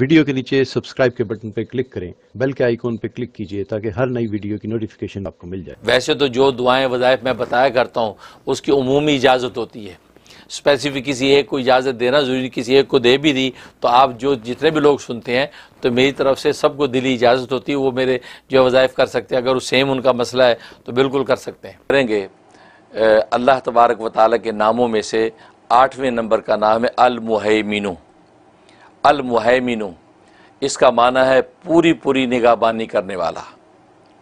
video के नीचे subscribe के बटन पर क्लिक करें बेल के आइकॉन पर क्लिक कीजिए ताकि हर नई वीडियो की नोटिफिकेशन आपको मिल जाए वैसे तो जो दुआएं वज़ायफ मैं बताया करता हूँ उसकी उमूमी इजाज़त होती है स्पेसिफिक किसी एक को इजाज़त देना ज़रूरी किसी एक को दे भी दी तो आप जो जितने भी लोग सुनते हैं तो मेरी तरफ से सबको दिली इजाज़त होती है वो मेरे जो वज़ायफ़ कर सकते हैं अगर वो सेम उनका मसला है तो बिल्कुल कर सकते हैं करेंगे अल्लाह तबारक वाली के नामों में से आठवें नंबर का नाम है अलमुहैमिनू अलमुहैमिन इसका माना है पूरी पूरी निगाहबानी करने वाला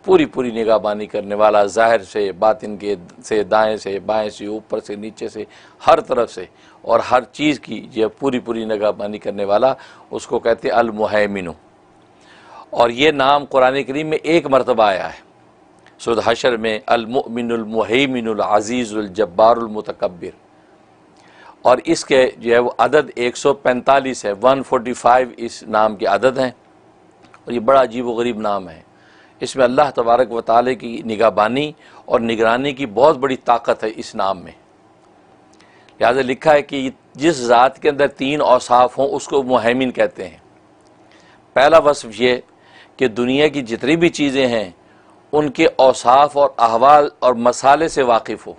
पूरी पूरी निगाहबानी करने वाला ज़ाहिर से बातिन के से दाएं से बाएं से ऊपर से नीचे से हर तरफ से और हर चीज़ की जो पूरी पूरी निगाहबानी करने वाला उसको कहते हैं अलमुहैमिन और ये नाम कुरान करीम में एक मरतबा आया है सुद हशर में अलमिनमहमिनज़ीज़ुलजब्बारमतकबिर और इसके जो है वो अदद 145 है 145 इस नाम के अदद हैं और ये बड़ा अजीब व गरीब नाम है इसमें अल्लाह तबारक व ताली की निगाहबानी और निगरानी की बहुत बड़ी ताकत है इस नाम में लिहाजा लिखा है कि जिस ज़ात के अंदर तीन औसाफ हों उसको मुहमिन कहते हैं पहला वसफ़ ये कि दुनिया की जितनी भी चीज़ें हैं उनके औसाफ और अहवाल और मसाले से वाकिफ़ हो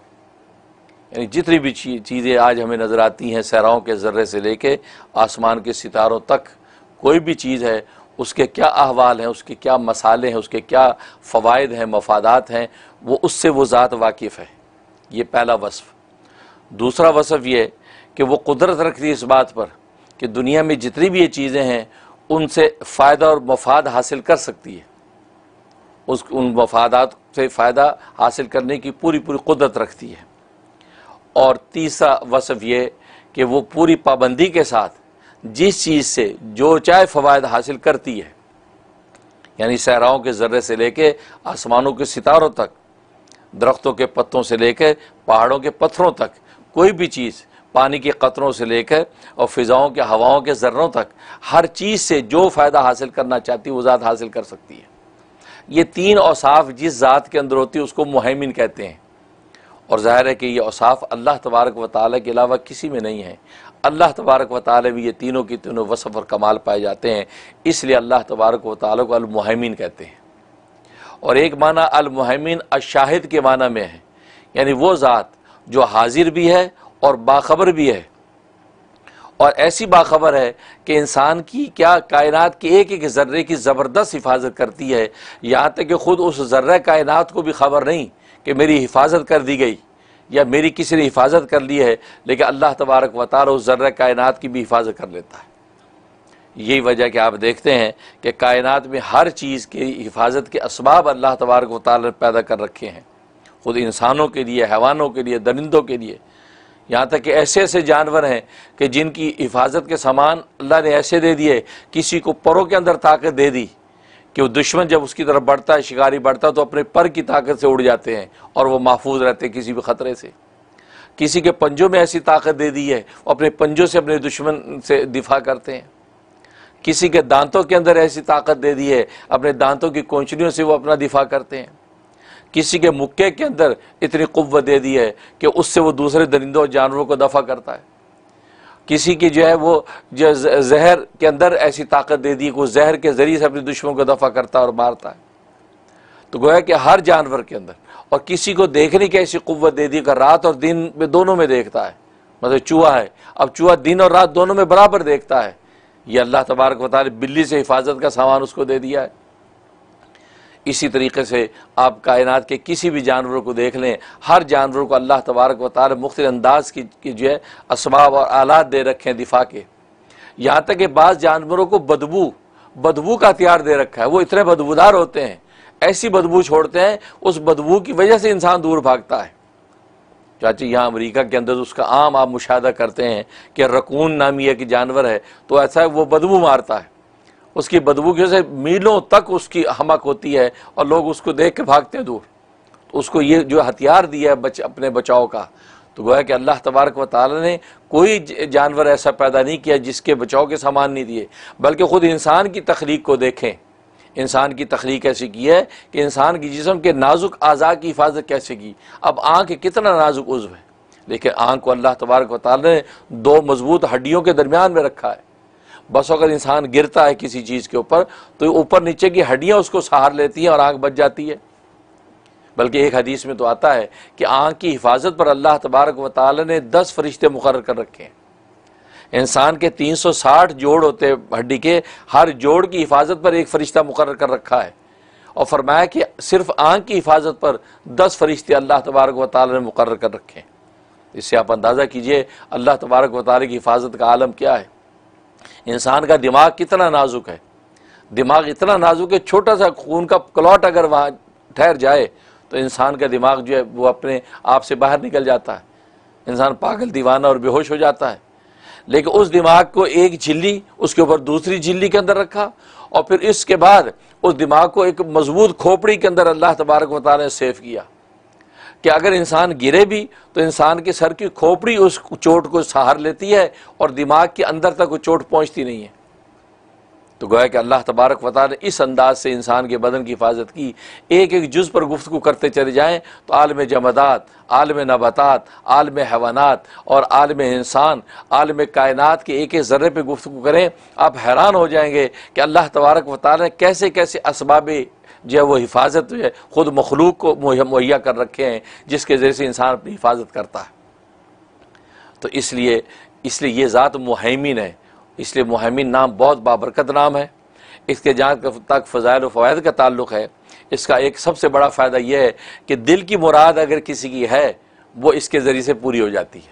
यानी जितनी भी चीज़ें आज हमें नज़र आती हैं सैराओं के ज़र्रे से लेके आसमान के सितारों तक कोई भी चीज़ है उसके क्या अहवाल हैं उसके क्या मसाले हैं उसके क्या फ़वाद हैं मफादात हैं वो उससे वो ज़ात वाकिफ़ है ये पहला वसफ़ दूसरा वसफ़ ये कि वो कुदरत रखती है इस बात पर कि दुनिया में जितनी भी ये चीज़ें हैं उनसे फ़ायदा और मफाद हासिल कर सकती है उस उन मफादात से फ़ायदा हासिल करने की पूरी पूरी कुदरत रखती है और तीसरा वसफ़ ये कि वो पूरी पाबंदी के साथ जिस चीज़ से जो चाहे फ़वाद हासिल करती है यानी सहराओं के ज़र्रे से लेके आसमानों के सितारों तक दरख्तों के पत्तों से लेकर पहाड़ों के पत्थरों तक कोई भी चीज़ पानी के कतरों से लेकर और फ़िज़ाओं के हवाओं के ज़र्रों तक हर चीज़ से जो फ़ायदा हासिल करना चाहती है वो ज़ात हासिल कर सकती है ये तीन औसाफ जिस ज़ात के अंदर होती है उसको मुहमिन कहते हैं और ज़ाहिर है कि ये औसाफ अल्लाह तबारक व ताल के अलावा किसी में नहीं है अल्लाह तबारक व ताली भी ये तीनों की तीनों वसफ़ और कमाल पाए जाते हैं इसलिए अल्लाह तबारक व ताली को अलमुहमिन कहते हैं और एक माना अलमुहमिन अशाहिद के माना में है यानी वो ज़ात जो हाजिर भी है और बाखबर भी है और ऐसी बाखबर है कि इंसान की क्या कायनात के एक एक ज़र्रे की ज़बरदस्त हिफाजत करती है यहाँ तक कि ख़ुद उस ज़र्र कायनात को भी खबर नहीं कि मेरी हिफाजत कर दी गई या मेरी किसी ने हिफाजत कर ली है लेकिन अल्लाह तबारक वाल उस ज़र्र कायन की भी हिफाजत कर लेता है यही वजह कि आप देखते हैं कि कायनत में हर चीज़ के हिफाजत के इसबाब अल्लाह तबारक वाल पैदा कर रखे हैं ख़ुद इंसानों के लिए हैवानों के लिए दरिंदों के लिए यहाँ तक कि ऐसे ऐसे जानवर हैं कि जिनकी हिफाजत के सामान अल्लाह ने ऐसे दे दिए किसी को परों के अंदर ताकत दे दी कि वो दुश्मन जब उसकी तरफ बढ़ता है शिकारी बढ़ता है तो अपने पर की ताकत से उड़ जाते हैं और वो महफूज रहते हैं किसी भी ख़तरे से किसी के पंजों में ऐसी ताकत दे दी है वो अपने पंजों से अपने दुश्मन से दिफा करते हैं किसी के दांतों के अंदर ऐसी ताकत दे दी है अपने दांतों की कोंचनियों से वो अपना दिफा करते हैं किसी के मुक्के के अंदर इतनी कुव्वत दे दी है कि उससे वो दूसरे दरिंदों और जानवरों को दफा करता है किसी की जो है वो जो जहर के अंदर ऐसी ताकत दे दी को जहर के ज़रिए से अपने दुश्मन को दफ़ा करता और मारता है तो गोया कि हर जानवर के अंदर और किसी को देखने की ऐसी कुत दे दी कि रात और दिन में दोनों में देखता है मतलब चूहा है अब चूहा दिन और रात दोनों में बराबर देखता है ये अल्लाह तबारक वाली बिल्ली से हिफाजत का सामान उसको दे दिया है इसी तरीके से आप कायनात के किसी भी जानवर को देख लें हर जानवर को अल्लाह तबारक व ताल मुख्त अंदाज की, की जो है इसबाब और आलात दे रखे हैं दिफा के यहाँ तक कि बाज़ जानवरों को बदबू बदबू का हथियार दे रखा है वो इतने बदबूदार होते हैं ऐसी बदबू छोड़ते हैं उस बदबू की वजह से इंसान दूर भागता है चाची यहाँ अमरीका के अंदर उसका आम आप मुशाह करते हैं कि रकून नामी एक जानवर है तो ऐसा है वो बदबू मारता है उसकी बदबू से मीलों तक उसकी हमक होती है और लोग उसको देख के भागते हैं दूर तो उसको ये जो हथियार दिया है बच, अपने बचाव का तो गोया कि अल्लाह तबारक व ताली ने कोई जानवर ऐसा पैदा नहीं किया जिसके बचाव के सामान नहीं दिए बल्कि ख़ुद इंसान की तख्लीक को देखें इंसान की तख्लीक ऐसी की है कि इंसान की जिसम के नाजुक अज़ा की हिफाजत कैसे की अब आँख कितना नाजुक उज्व है लेकिन आँख को अल्लाह तबारक वाली ने दो मजबूत हड्डियों के दरमियान में रखा है बस अगर इंसान गिरता है किसी चीज़ के ऊपर तो ऊपर नीचे की हड्डियाँ उसको सहार लेती हैं और आँख बच जाती है बल्कि एक हदीस में तो आता है कि आँख की हिफाजत पर अल्लाह तबारक व ताली ने दस फरिश्ते मुकर कर रखे हैं इंसान के 360 जोड़ होते हड्डी के हर जोड़ की हिफाजत पर एक फ़रिश्ता मुकर कर रखा है और फरमाया कि सिर्फ आँख की हिफाजत पर दस फरिश्ते अल्लाह तबारक व ताली ने मुकर कर रखे हैं इससे आप अंदाज़ा कीजिए अल्लाह तबारक व ताली की हिफाजत का आलम क्या है इंसान का दिमाग कितना नाजुक है दिमाग इतना नाजुक है छोटा सा खून का क्लॉट अगर वहाँ ठहर जाए तो इंसान का दिमाग जो है वो अपने आप से बाहर निकल जाता है इंसान पागल दीवाना और बेहोश हो जाता है लेकिन उस दिमाग को एक झिल्ली उसके ऊपर दूसरी झिल्ली के अंदर रखा और फिर इसके बाद उस दिमाग को एक मजबूत खोपड़ी के अंदर अल्लाह तबारक वाली ने सेफ किया कि अगर इंसान गिरे भी तो इंसान के सर की खोपड़ी उस चोट को सहार लेती है और दिमाग के अंदर तक वो चोट पहुंचती नहीं है तो गोया कि अल्लाह तबारक वाली ने इस अंदाज से इंसान के बदन की हिफाजत की एक एक जुज़ पर गुफ्तु करते चले जाएँ तो आलम जमदात आलम नबातात आलम हैवानात और आलम इंसान आलम कायनात के एक एक ज़र्रे पर गुफ्तु करें आप हैरान हो जाएंगे कि अल्लाह तबारक वाली ने कैसे कैसे इसबाब जो है वो हिफाजत जो है ख़ुद मखलूक को मुहैया कर रखे हैं जिसके ज़रिए से इंसान अपनी हिफाजत करता है तो इसलिए इसलिए ये ज़ात मुहैमिन है इसलिए मुहैमिन नाम बहुत बाबरकत नाम है इसके जहाँ तक फ़जाइल फ़वाद का ताल्लुक है इसका एक सबसे बड़ा फ़ायदा यह है कि दिल की मुराद अगर किसी की है वो इसके ज़रिए से पूरी हो जाती है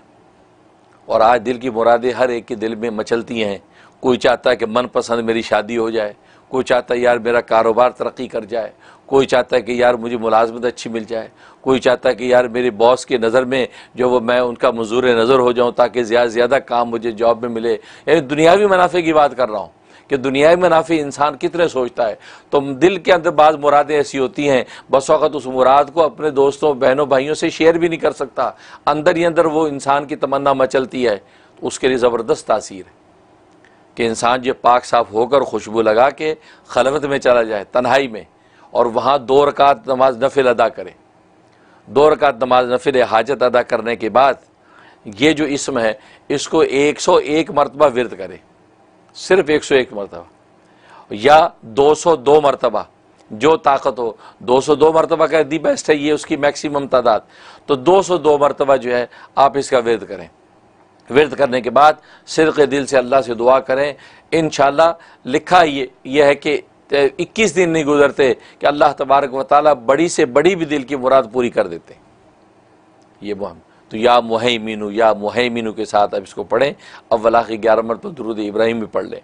और आज दिल की मुरादें हर एक के दिल में मचलती हैं कोई चाहता है कि मनपसंद मेरी शादी हो जाए कोई चाहता है यार मेरा कारोबार तरक्की कर जाए कोई चाहता है कि यार मुझे मुलाजमत अच्छी मिल जाए कोई चाहता है कि यार मेरे बॉस की नज़र में जो वो मैं उनका मजूर नज़र हो जाऊँ ताकि ज़्यादा से ज़्यादा काम मुझे जॉब में मिले यानी दुनियावी मुनाफे की बात कर रहा हूँ कि दुनियावी मुनाफे इंसान कितने सोचता है तो दिल के अंदर बाद मुरादें ऐसी होती हैं बस वक़्त उस मुराद को अपने दोस्तों बहनों भाइयों से शेयर भी नहीं कर सकता अंदर ही अंदर वो इंसान की तमन्ना मचलती है तो उसके लिए ज़बरदस्त तासीर है कि इंसान जो पाक साफ होकर खुशबू लगा के खलवत में चला जाए तन्हाई में और वहाँ दो रकात नमाज नफिल अदा करे दो रकात नमाज नफिल हाजत अदा करने के बाद ये जो इसम है इसको एक सौ एक मरतबा वर्द करे सिर्फ एक सौ एक मरतबा या दो सौ दो मरतबा जो ताकत हो दो सौ दो मरतबा का दी बेस्ट है ये उसकी मैक्सिमम तादाद तो दो सौ दो मरतबा जो है आप इसका वर्द करें वर्द करने के बाद सिर के दिल से अल्लाह से दुआ करें इन लिखा ये यह है कि इक्कीस दिन नहीं गुजरते कि अल्लाह तबारक व ताली बड़ी से बड़ी भी दिल की मुराद पूरी कर देते हैं ये मुहम तो या मुहैमिनु या मुहैमिनु के साथ अब इसको पढ़ें अवलाह की ग्यारह मरतबा दरुद इब्राहिम भी पढ़ लें